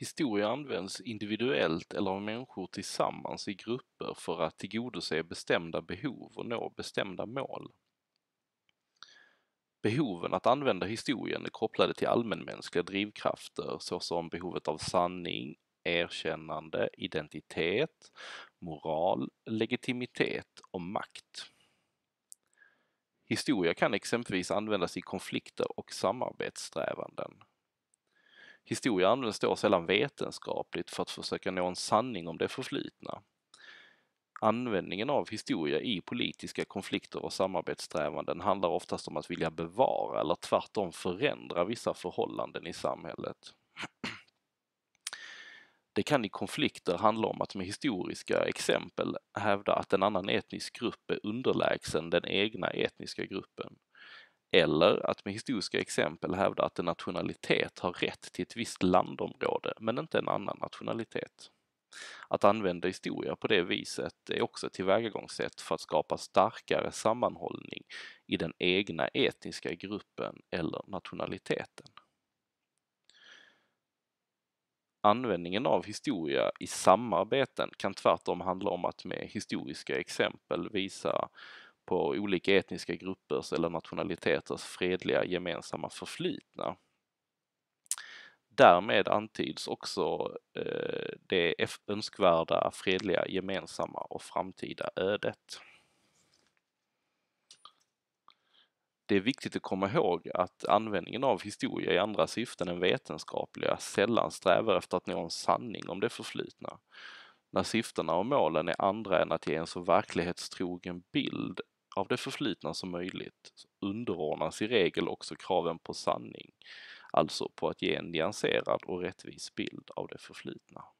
Historia används individuellt eller av människor tillsammans i grupper för att tillgodose bestämda behov och nå bestämda mål. Behoven att använda historien är kopplade till allmänmänskliga drivkrafter såsom behovet av sanning, erkännande, identitet, moral, legitimitet och makt. Historia kan exempelvis användas i konflikter och samarbetssträvanden. Historia används då sällan vetenskapligt för att försöka nå en sanning om det förflutna. Användningen av historia i politiska konflikter och samarbetssträvanden handlar oftast om att vilja bevara eller tvärtom förändra vissa förhållanden i samhället. Det kan i konflikter handla om att med historiska exempel hävda att en annan etnisk grupp är underlägsen den egna etniska gruppen. Eller att med historiska exempel hävda att en nationalitet har rätt till ett visst landområde, men inte en annan nationalitet. Att använda historia på det viset är också ett tillvägagångssätt för att skapa starkare sammanhållning i den egna etniska gruppen eller nationaliteten. Användningen av historia i samarbeten kan tvärtom handla om att med historiska exempel visa på olika etniska gruppers eller nationaliteters fredliga gemensamma förflutna. Därmed antyds också eh, det önskvärda fredliga gemensamma och framtida ödet. Det är viktigt att komma ihåg att användningen av historia i andra syften än vetenskapliga sällan strävar efter att nå en sanning om det förflutna. När syftena och målen är andra än att ge en så verklighetstrogen bild av det förflutna som möjligt underordnas i regel också kraven på sanning, alltså på att ge en nyanserad och rättvis bild av det förflutna.